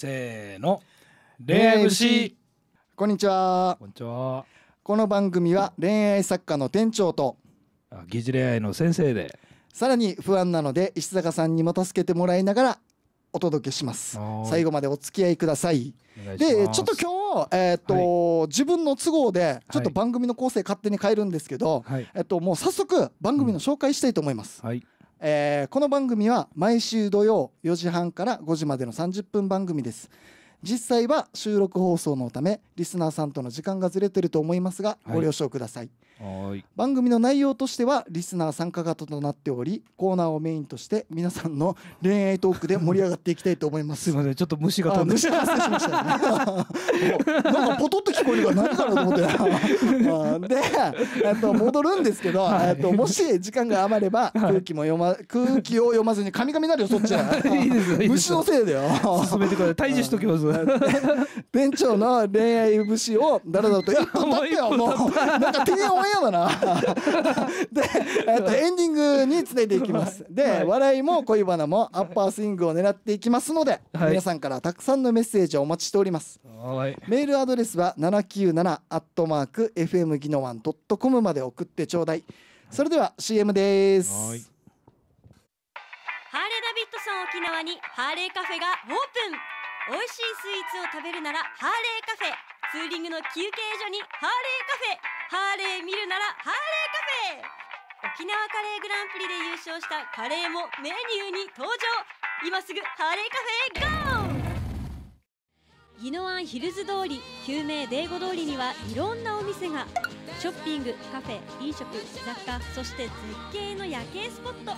せーの恋愛節こんにちはこんにちはこの番組は恋愛作家の店長と疑似恋愛の先生でさらに不安なので石坂さんにも助けてもらいながらお届けします最後までお付き合いくださいでちょっと今日、えー、っと、はい、自分の都合でちょっと番組の構成勝手に変えるんですけど、はい、えっと、もう早速番組の紹介したいと思います、うんはいえー、この番組は毎週土曜4時半から5時までの30分番組です実際は収録放送のためリスナーさんとの時間がずれてると思いますが、ご了承ください番組の内容としてはリスナー参加型となっておりコーナーをメインとして皆さんの恋愛トークで盛り上がっていきたいと思います すいませんちょっと虫が飛んでしましたね なんかポトッと聞こえるから何かなと思ってでと戻るんですけど、はい、ともし時間が余れば空気も読ま空気を読まずにカミカミになるよそっちは いい虫のせいだよ進めてくれ退治しときます店長の恋愛節をだらだらと一本立ってよもうなんか庭園嫌だな で、えっと、エンディングにつないでいきますで、はい、笑いも恋バナもアッパースイングを狙っていきますので、はい、皆さんからたくさんのメッセージをお待ちしております、はメールアドレスは797アットマーク FM ギノワン .com まで送ってちょうだいそれでは CM ですハーレーダビッドソン沖縄にハーレーカフェがオープン美味しいスイーツを食べるならハーレーカフェツーリングの休憩所にハーレーカフェハーレー見るならハーレーカフェ沖縄カレーグランプリで優勝したカレーもメニューに登場今すぐハーレーカフェへゴー宜野湾ヒルズ通り救命デーゴ通りにはいろんなお店がショッピングカフェ飲食雑貨そして絶景の夜景スポット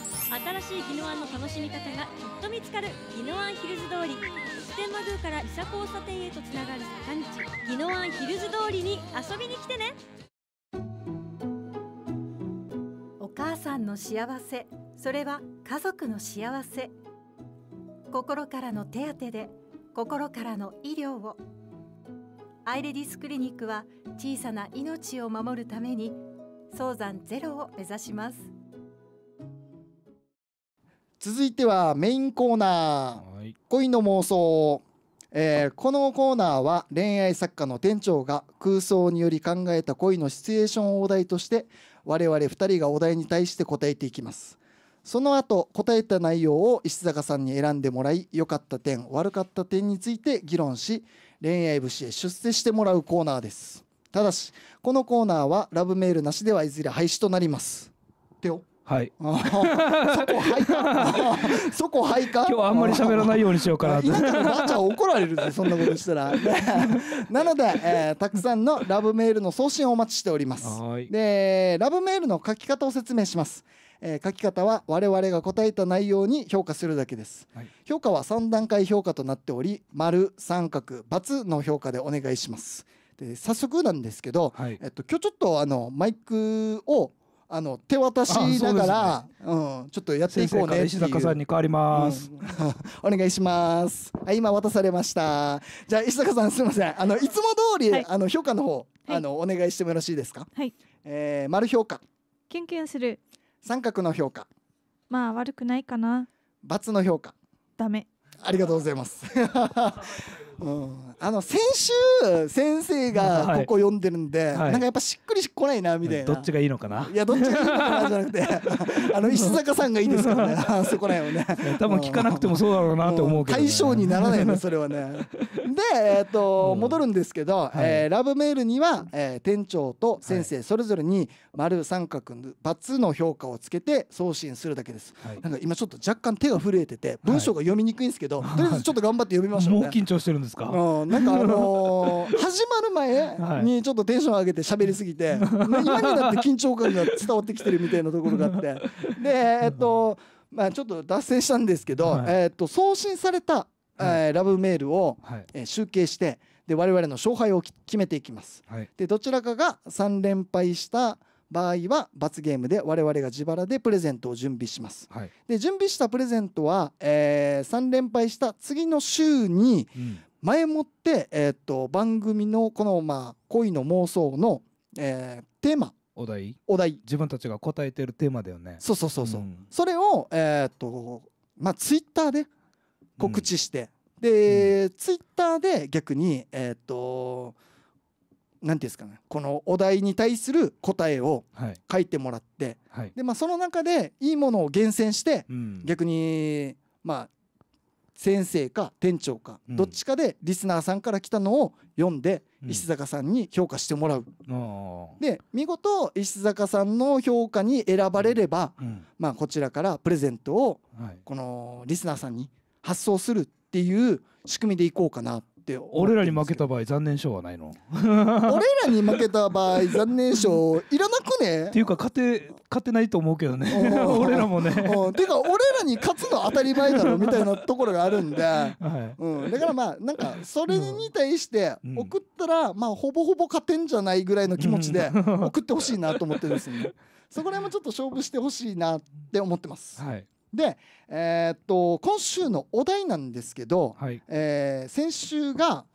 新しい宜野湾の楽しみ方がきっと見つかる宜野湾ヒルズ通り普天満宮から伊佐交差点へとつながる坂道宜野湾ヒルズ通りに遊びに来てねの幸せそれは家族の幸せ心からの手当で心からの医療をアイレディスクリニックは小さな命を守るために早産ゼロを目指します続いてはメインコーナー、はい、恋の妄想えー、このコーナーは恋愛作家の店長が空想により考えた恋のシチュエーションをお題として我々二人がお題に対して答えていきますその後答えた内容を石坂さんに選んでもらい良かった点悪かった点について議論し恋愛節へ出世してもらうコーナーですただしこのコーナーはラブメールなしではいずれ廃止となりますてよはい。そこ配下。そこ配下。今日はあんまり喋らないようにしようかな。田舎のばあちゃん怒られるぜそんなことしたら。なので、えー、たくさんのラブメールの送信をお待ちしております。でラブメールの書き方を説明します。えー、書き方は我々が答えた内容に評価するだけです、はい、評価は三段階評価となっており丸三角バツの評価でお願いしますで早速なんですけど、はい、えっと、今日ちょっとあのマイクをあの手渡しながらう、ん、ちょっとやっていこうね石坂さんに変わります、お願いしますあ今渡されましたじゃあ石坂さんすみませんあのいつも通り、あの評価の方、あのお願いしてもよろしいですかはい、えー、丸評価キュンキュンする三角の評価まあ悪くないかな×の評価ダメありがとうございますあの先週先生がここ読んでるんで、はい、なんかやっぱしっくりこないなみたいな、どっちがいいのかないやどっちがいいのかなじゃなくて あの石坂さんがいいですからね そこらへんをね多分聞かなくてもそうだろうなと思うけど、ね、対象にならないねそれはね で、えー、っと戻るんですけど、はい、えー、ラブメールには、えー、店長と先生それぞれに丸三角×の評価をつけて送信するだけです、はい、なんか今ちょっと若干手が震えてて文章が読みにくいんですけど、とりあえずちょっと頑張って読みましょう、ね、もう緊張してるんですですか、うん、なんかあのー、始まる前にちょっとテンション上げて喋りすぎて、はい、今にだって緊張感が伝わってきてるみたいなところがあって でえっと、まあ、ちょっと脱線したんですけど、はい、えっと送信された、えー、ラブメールを、はい、えー、集計してで我々の勝敗を決めていきます。でどちらかが3連敗した場合は罰ゲームで我々が自腹でプレゼントを準備します、はい、で準備したプレゼントは、えー、3連敗した次の週に前もって、えー、っと番組のこの、まあ、恋の妄想の、えー、テーマお題お題自分たちが答えてるテーマだよねそうそうそうそう、うん、それを、えー、っとまあ、ツイッターで告知して、うん、で、うん、ツイッターで逆にえー、っと何ていうんですかねこのお題に対する答えを書いてもらって、はい、でまあ、その中でいいものを厳選して、うん、逆にまあ先生か店長かどっちかでリスナーさんから来たのを読んで石坂さんに評価してもらう、で見事石坂さんの評価に選ばれれば、まあ、こちらからプレゼントをこのリスナーさんに発送するっていう仕組みでいこうかなって俺らに負けた場合残念賞はないの 俺らに負けた場合残念賞いらなくねっていうか勝て勝てないと思うけどね俺らもねてか俺らに勝つの当たり前だろみたいなところがあるんで、はい、うん、だからまあなんかそれに対して送ったら、うん、まあほぼほぼ勝てんじゃないぐらいの気持ちで送ってほしいなと思ってですねそこら辺もちょっと勝負してほしいなって思ってます。はいで、えー、っと今週のお題なんですけど、はい、えー、先週が、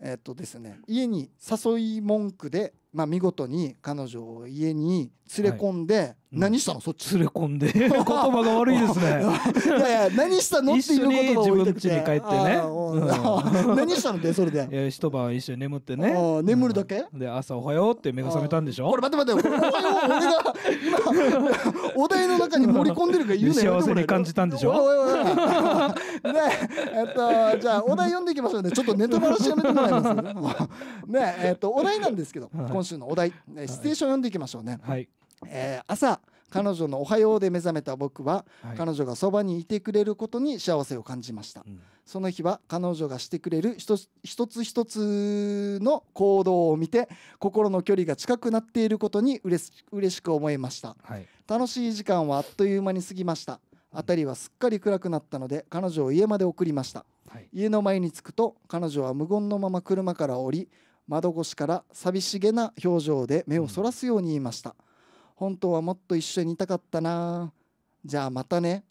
えー、っとですね、家に誘い文句で、まあ、見事に彼女を家に連れ込んで、はい、何したのそっち連れ込んで 言葉が悪いですねいやいや何したのっていう言葉を置いて自分家に帰ってね、うん、何したのってそれで一晩一緒に眠ってね眠るだけ、うん、で朝おはようって目が覚めたんでしょこれ待って待っておはよう俺が今お題の中に盛り込んでるから言うなよ 幸せに感じたんでしょおいおいおいねえっとじゃあお題読んでいきましょうねちょっとネタバラしやめてもらいますねえっとお題なんですけど今週のお題シチュエーション読んでいきましょうねはいえー、朝彼女の「おはよう」で目覚めた僕は、はい、彼女がそばにいてくれることに幸せを感じました、うん、その日は彼女がしてくれる一つ一つの行動を見て心の距離が近くなっていることにうれし嬉しく思いました、はい、楽しい時間はあっという間に過ぎました辺りはすっかり暗くなったので彼女を家まで送りました、はい、家の前に着くと彼女は無言のまま車から降り窓越しから寂しげな表情で目をそらすように言いました、うん本当はもっと一緒にいたかったなじゃあまたね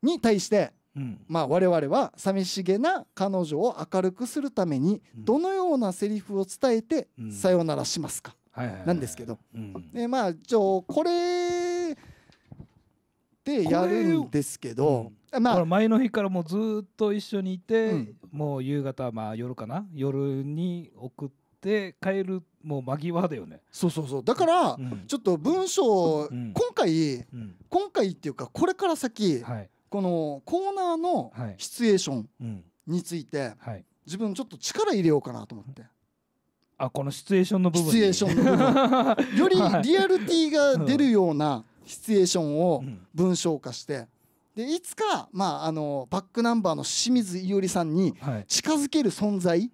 に対して、うん、まあ我々は寂しげな彼女を明るくするためにどのようなセリフを伝えてさようならしますか、なんですけど、でまあ一応これでやるんですけど、うん、まあ前の日からもうずっと一緒にいて、うん、もう夕方まあ夜かな夜に送って帰るもう間際だよねそうそうそうだから、ちょっと文章、今回、今回っていうかこれから先、このコーナーのシチュエーションについて、自分ちょっと力入れようかなと思って。あこのシチュエーションの部分シチュエーションの部分 よりリアルティが出るようなシチュエーションを文章化して、でいつか、まあ、あのバックナンバーの清水伊織さんに近づける存在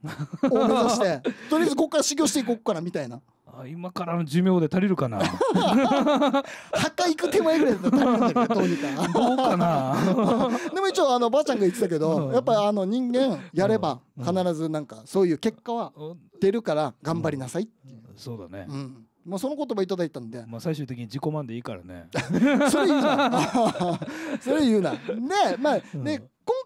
を目指して、とりあえずここから修行していこうかなみたいな。あ今からの寿命で足りるかな 墓行く手前ぐらいだっ足りるんだけどどうかな でも一応あのばあちゃんが言ってたけど、やっぱあの人間やれば必ずなんかそういう結果は出るから頑張りなさいいう、うん、そうだね、うんまあ、その言葉いただいたんで、まあ、最終的に自己満でいいからね それ言うなそれ言うなで、まあでうん、今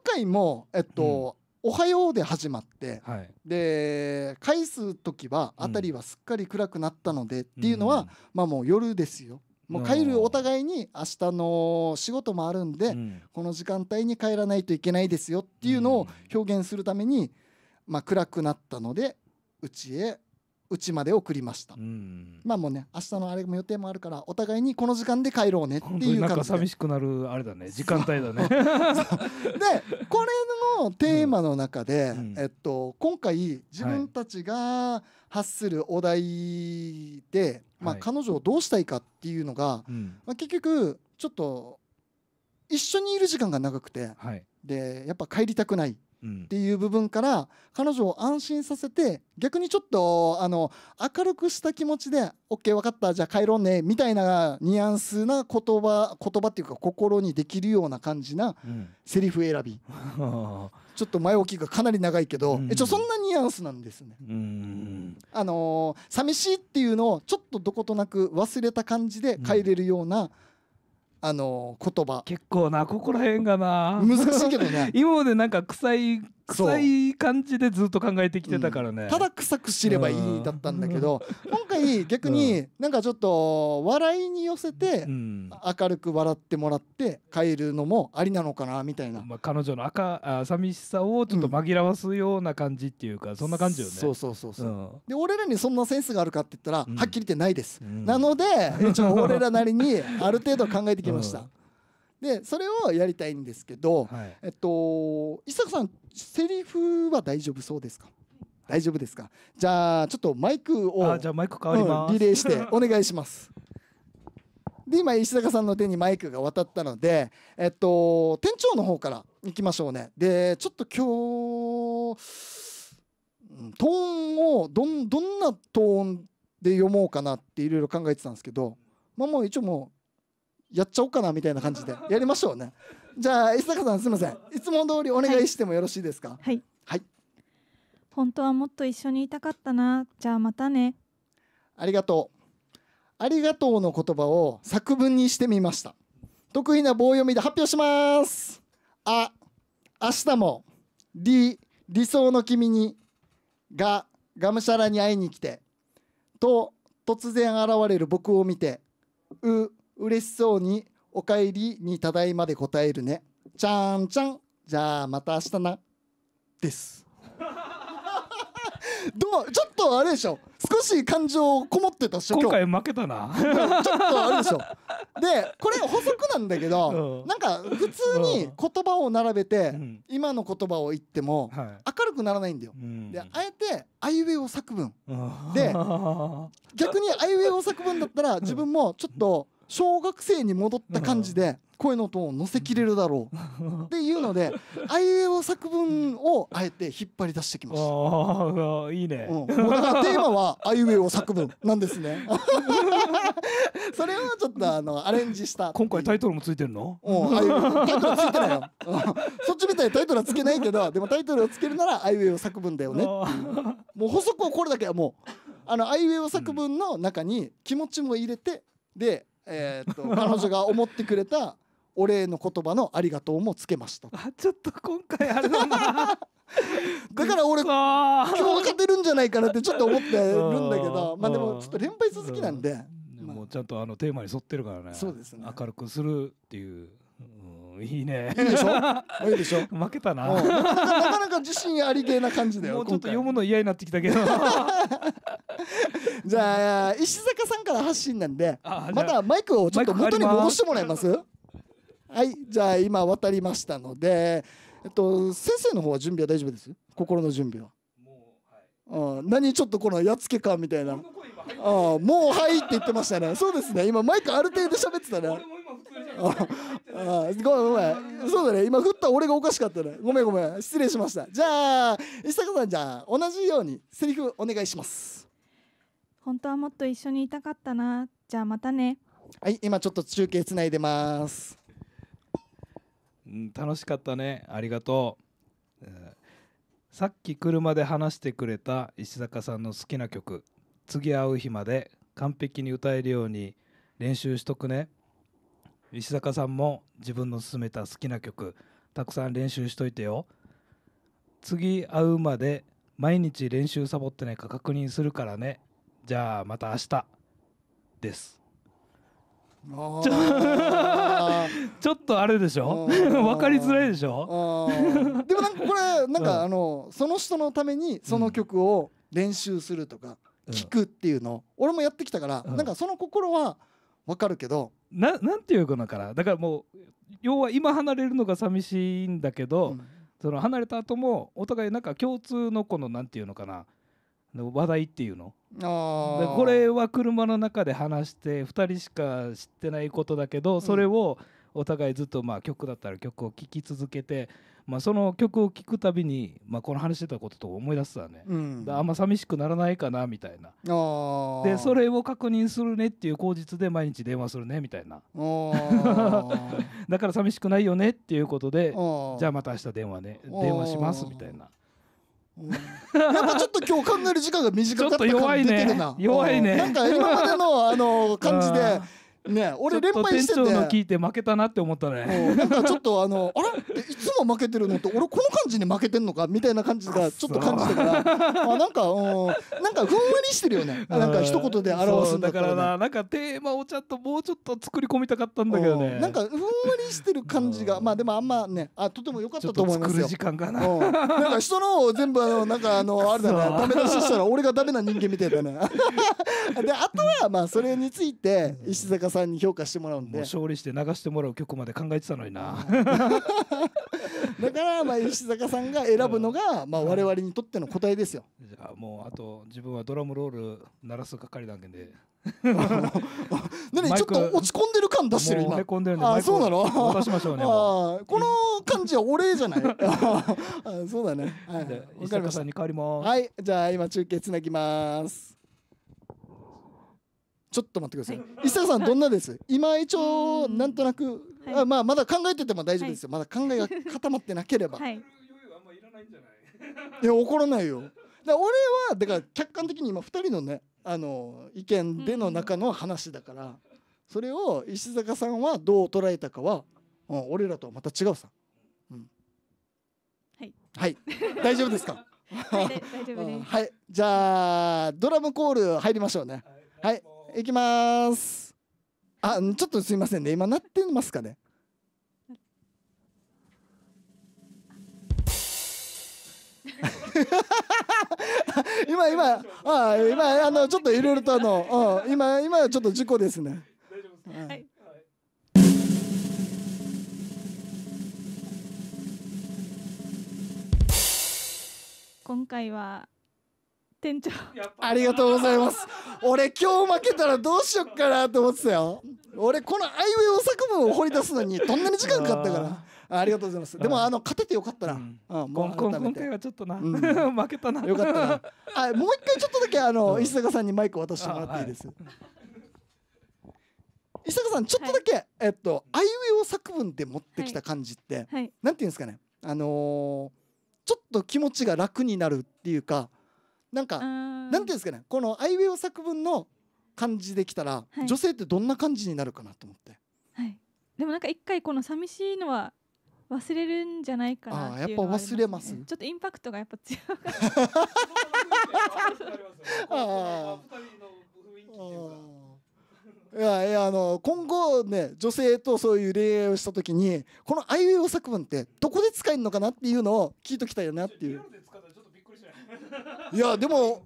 回もえっと、うん、おはよう」で始まって、はい、で返す時は辺りはすっかり暗くなったので、っていうのは、まあもう夜ですよもう帰るお互いに明日の仕事もあるんで、この時間帯に帰らないといけないですよっていうのを表現するために、まあ、暗くなったのでうちへうちまで送りました、うん、まあもうね明日のあれも予定もあるからお互いにこの時間で帰ろうねっていう感じ寂しくなるあれだね時間帯だねでこれのテーマの中で、うん、えっと、今回自分たちが発するお題で、はい、まあ、彼女をどうしたいかっていうのが、はい、まあ、結局ちょっと一緒にいる時間が長くて、はい、でやっぱ帰りたくないっていう部分から、うん、彼女を安心させて逆にちょっとあの明るくした気持ちで「OK 分かったじゃあ帰ろうね」みたいなニュアンスな言葉言葉っていうか心にできるような感じなセリフ選び、うん、ちょっと前置きがかなり長いけど、うん、えちょそんなニュアンスなんですね。あのー、寂しいっていうのをちょっとどことなく忘れた感じで帰れるような、あの言葉結構なここら辺がな難しいけどね 今までなんか臭い臭い感じでずっと考えてきてたからね、うん、ただ臭く知ればいいだったんだけど、うん、今回逆になんかちょっと笑いに寄せて明るく笑ってもらって帰るのもありなのかなみたいな、まあ、彼女の赤あ寂しさをちょっと紛らわすような感じっていうか、そんな感じよねそうそうそうそう、で俺らにそんなセンスがあるかって言ったら、はっきり言ってないです、なのでちょ俺らなりにある程度考えてきました、でそれをやりたいんですけど、はい、えっと伊坂さんセリフは大丈夫そうですか大丈夫ですかじゃあちょっとマイクをじゃあマイク変わります、うん、リレーしてお願いしますで今石坂さんの手にマイクが渡ったのでえっと店長の方からいきましょうねでちょっと今日トーンをどんどんなトーンで読もうかなっていろいろ考えてたんですけどまあもう一応もうやっちゃおうかなみたいな感じでやりましょうねじゃあ伊坂さんすいませんいつも通りお願いしてもよろしいですか、はい、はい、本当はもっと一緒にいたかったなじゃあまたねありがとうありがとうの言葉を作文にしてみました得意な棒読みで発表しますあ明日もり理想の君にががむしゃらに会いに来てと突然現れる僕を見てう嬉しそうにおかえりにただいまで答えるね。ちゃんちゃん。じゃあまた明日な。です。どうちょっとあれでしょ少し感情こもってたっしょ今回負けたなちょっとあれでしょでこれ補足なんだけど、うん、なんか普通に言葉を並べて、うん、今の言葉を言っても、はい、明るくならないんだよ、うん、であえて「あいうえお作文」で 逆に「あいうえお作文」だったら自分もちょっと小学生に戻った感じで声のトーンを乗せきれるだろうっていうのであいうえお作文をあえて引っ張り出してきましたああいいね、うん、だからテーマはあいうえお作文なんですね それはちょっとあのアレンジした今回タイトルもついてるのうんあいうタイトルついてないよ、そっちみたいにタイトルはつけないけどでもタイトルをつけるならあいうえお作文だよねもう補足をこれだけはもうあのあいうえお作文の中に気持ちも入れてでえー、っと彼女が思ってくれたお礼の言葉の「ありがとう」もつけましたあちょっと今回あれだな だから俺今日勝てるんじゃないかなってちょっと思ってるんだけどまあでもちょっと連敗続きなんで、うんまあ、もうちゃんとあのテーマに沿ってるからねそうですね明るくするっていういいねいいでしょいいでしょ 負けたななかなか自信ありげな感じだよもうちょっと読むの嫌になってきたけど じゃあ石坂さんから発信なんでまたマイクをちょっと元に戻してもらえますはいじゃあ今渡りましたのでえっと先生の方は準備は大丈夫です心の準備はもう、はい、何ちょっとこのやっつけかみたいなああもう「はい」って言ってましたねそうですね今マイクある程度喋ってたねああごめんごめんそうだね今振った俺がおかしかったねごめんごめん失礼しましたじゃあ石坂さんじゃあ同じようにセリフお願いします本当はもっと一緒にいたかったなじゃあまたねはい今ちょっと中継つないでますうん楽しかったねありがとう、うん、さっき車で話してくれた石坂さんの好きな曲次会う日まで完璧に歌えるように練習しとくね石坂さんも自分の勧めた好きな曲たくさん練習しといてよ次会うまで毎日練習サボってないか確認するからねじゃあまた明日ですちょ ちょっとあれでしょ分かりづらいでしょでもなんかこれなんかあの、うん、その人のためにその曲を練習するとか、聞くっていうの、俺もやってきたから、うん、なんかその心はわかるけどななんていうのかなだからもう要は今離れるのが寂しいんだけど、うん、その離れた後もお互いなんか共通のこのなんていうのかな話題っていうのあこれは車の中で話して2人しか知ってないことだけどそれをお互いずっとまあ曲だったら曲を聴き続けてまあ、その曲を聴くたびに、まあ、この話してたことと思い出すわね、うん、あんま寂しくならないかなみたいなでそれを確認するねっていう口実で毎日電話するねみたいな だから寂しくないよねっていうことでじゃあまた明日電話ね電話しますみたいな。やっぱちょっと今日考える時間が短かった感じ出てるな弱いね、ね、なんか今までのあの感じで ね俺連敗してて店長の聞いて負けたなって思ったねなんかちょっとあのあれ今負けてるのと俺この感じに負けてんのかみたいな感じがちょっと感じたから あなんかうんなんかふんわりしてるよねなんか一言で表すんだったら、ね、だからななんかテーマをちゃんともうちょっと作り込みたかったんだけどねなんかふんわりしてる感じがまあでもあんまねあとても良かったと思いますよ時間かななんか人の全部あのなんかあのあれだねダメ出ししたら俺がダメな人間みたいだね であとはまあそれについて石坂さんに評価してもらうんで勝利して流してもらう曲まで考えてたのになだからまあ吉坂さんが選ぶのがまあ我々にとっての答えですよじゃあもうあと自分はドラムロール鳴らす係だけで 何ちょっと落ち込んでる感出してる今ち込んでるんあそうなのとしましょうね この感じは礼じゃない あそうだねはい分かりまに変わりますはいじゃあ今中継つなぎますちょっと待ってください。伊佐さん、どんなです今一応、なんとなくはい、あまあまだ考えてても大丈夫ですよ、はい、まだ考えが固まってなければ、はい、いや怒らないよだ俺はだから客観的に今2人のねあの意見での中の話だから、うん、それを石坂さんはどう捉えたかは、うん、俺らとはまた違うさ、うん、はい、はい、大丈夫ですかはい、大丈夫です、じゃあドラムコール入りましょうねはい、はい、いきますあちょっとすいませんね今鳴ってますかね 今今あ今あのちょっといろいろとあの今今ちょっと事故ですね。はい。今回は店長ありがとうございます俺今日負けたらどうしよっかなと思ってたよ俺このアイウェイ作文を掘り出すのにどんなに時間かかったからありがとうございます。でもあの勝ててよかったな。うん、あもう今回はちょっとな、うん、負けたな。よかったな。あもう一回ちょっとだけあの、うん、石坂さんにマイク渡してもらっていいです。はい、石坂さんちょっとだけ、はい、えっとアイウェイ作文で持ってきた感じって、はい、なんていうんですかね。あのー、ちょっと気持ちが楽になるっていうか。なんかなんていうんですかねこのアイウェイを作文の感じできたら、はい、女性ってどんな感じになるかなと思って、はい、でもなんか一回この寂しいのは忘れるんじゃないかな、ね、やっぱ忘れます、ちょっとインパクトがやっぱ強かいやいやあの今後ね女性とそういう恋愛をした時にこのあいうえお作文ってどこで使えるのかなっていうのを聞いときたいよなっていう。いやでも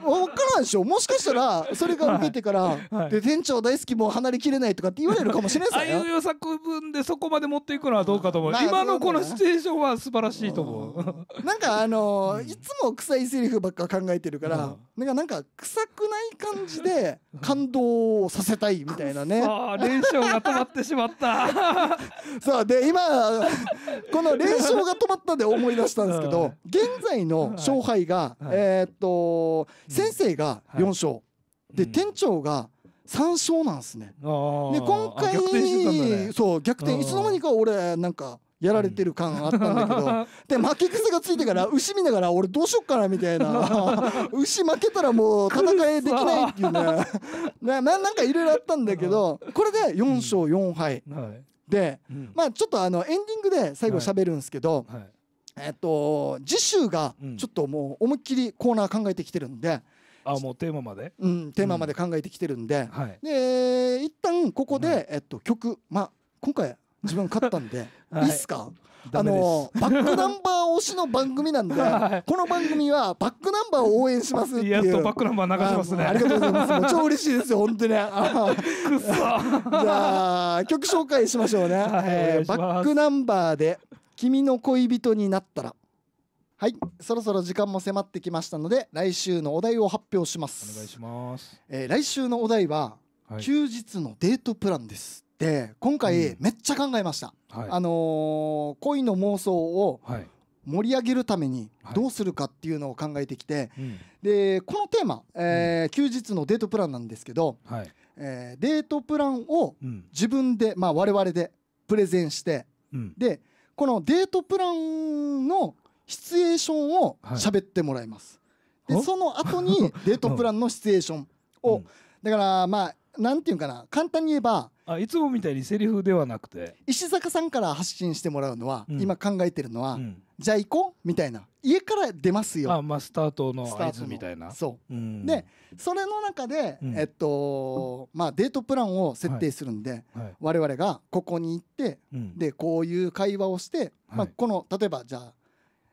分からんでしょもしかしたら それが受けてから、はい、で店長大好きもう離れきれないとかって言われるかもしれないですよあいう作文でそこまで持っていくのはどうかと思う、今のこのシチュエーションは素晴らしいと思うなんかあのー、いつも臭いセリフばっか考えてるから、うん、なんか臭くない感じで感動させたいみたいなねああ連勝が止まってしまったさあ で今この連勝が止まったで思い出したんですけど現在の勝敗が、はい、えー、っと先生が4勝、で店長が3勝なんですね、で今回逆転してたそう逆転いつの間にか俺なんかやられてる感あったんだけど、うん、で負け癖がついてから牛見ながら俺どうしよっかなみたいな 牛負けたらもう戦いできないっていうねなななんかいろいろあったんだけどこれで4勝4敗、うんで、うん、まあちょっとあのエンディングで最後喋るんですけど、はいはいえっと次週がちょっともう思いっきりコーナー考えてきてるんで。あもうテーマまで、うん、テーマまで考えてきてるんで、うんはい、で一旦ここで、えっと、曲、まあ、今回自分勝ったんで、はい、いいっすかあのバックナンバー推しの番組なんで、はい、この番組はバックナンバーを応援しますっていうやっとバックナンバー流しますねありがとうございますもう超嬉しいですよ本当ね くっそじゃあ曲紹介しましょうね、はい、えー、バックナンバーで君の恋人になったらはいそろそろ時間も迫ってきましたので来週のお題を発表しますお願いします、えー、来週のお題は、はい、休日のデートプランですで今回めっちゃ考えました、うんはい、あのー、恋の妄想を盛り上げるためにどうするかっていうのを考えてきて、はいでこのテーマ、えー、うん、休日のデートプランなんですけど、はい、えー、デートプランを自分で、まあ、我々でプレゼンして、でこのデートプランのシチュエーションを喋ってもらいます、はい、でその後に デートプランのシチュエーションを、うん、だからまあなんていうかな簡単に言えばあいつもみたいにセリフではなくて石坂さんから発信してもらうのは、うん、今考えてるのは、うんじゃあ行こうみたいな家から出ますよあまあスタートの合図みたいなそう、うん、でそれの中で、うん、えっとまあデートプランを設定するんで、はいはい、我々がここに行って、うん、でこういう会話をして、まあ、この例えばじゃ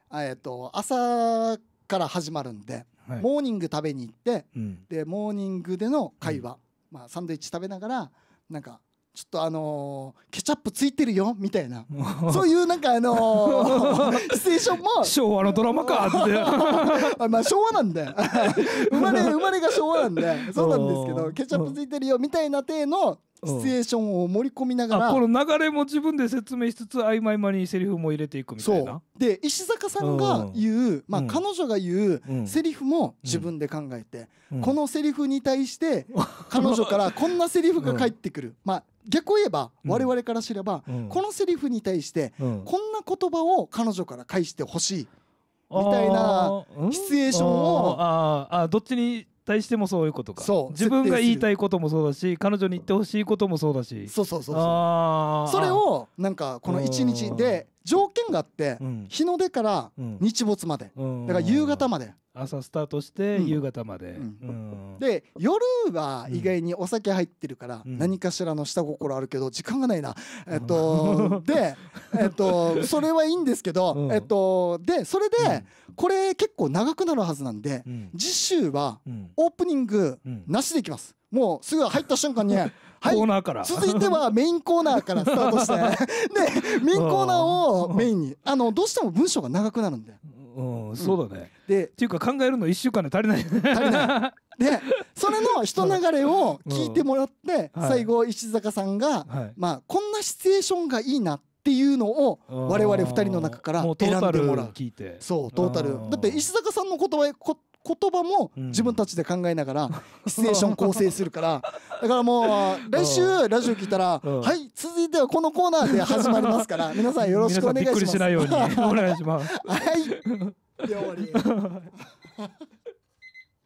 あ、えっと、朝から始まるんで、はい、モーニング食べに行って、でモーニングでの会話、まあ、サンドイッチ食べながらなんかちょっとあのー、ケチャップついてるよみたいなそういうなんかあのー、シチュエーションも昭和のドラマか ってまあ昭和なんで 生まれ生まれが昭和なんでそうなんですけどケチャップついてるよみたいな体のシチュエーションを盛り込みながらこの流れも自分で説明しつつ曖昧間にセリフも入れていくみたいなで石坂さんが言う、まあ、彼女が言うセリフも自分で考えて、このセリフに対して彼女からこんなセリフが返ってくる、まあ逆を言えば我々からすれば、このセリフに対してこんな言葉を彼女から返してほしいみたいなシチュエーションを、ああどっちに対してもそういうことか自分が言いたいこともそうだし彼女に言ってほしいこともそうだしそうそうそうそうそれをなんかこの一日で条件があって、日の出から日没まで、だから夕方まで。朝スタートして夕方まで、で夜は意外にお酒入ってるから何かしらの下心あるけど時間がないな、えっとで、えっと、それはいいんですけど、えっと、でそれで、これ結構長くなるはずなんで、次週はオープニングなしでいきます。もうすぐ入った瞬間に はい、コーナーから続いては メインコーナーからスタートして でメインコーナーをメインにあのどうしても文章が長くなるんでうん、そうだね、でっていうか考えるの1週間で足りない足りないでそれの人流れを聞いてもらって、うん、最後石坂さんが、はい、まあこんなシチュエーションがいいなっていうのを我々2人の中から選んでもらうそうトータルだって石坂さんの言葉言葉も自分たちで考えながら シチュエーション構成するからだからもう来週ラジオ聞いたら「はい続いてはこのコーナー」で始まりますから皆さんよろしくお願いします。お願いします。はい。終わり。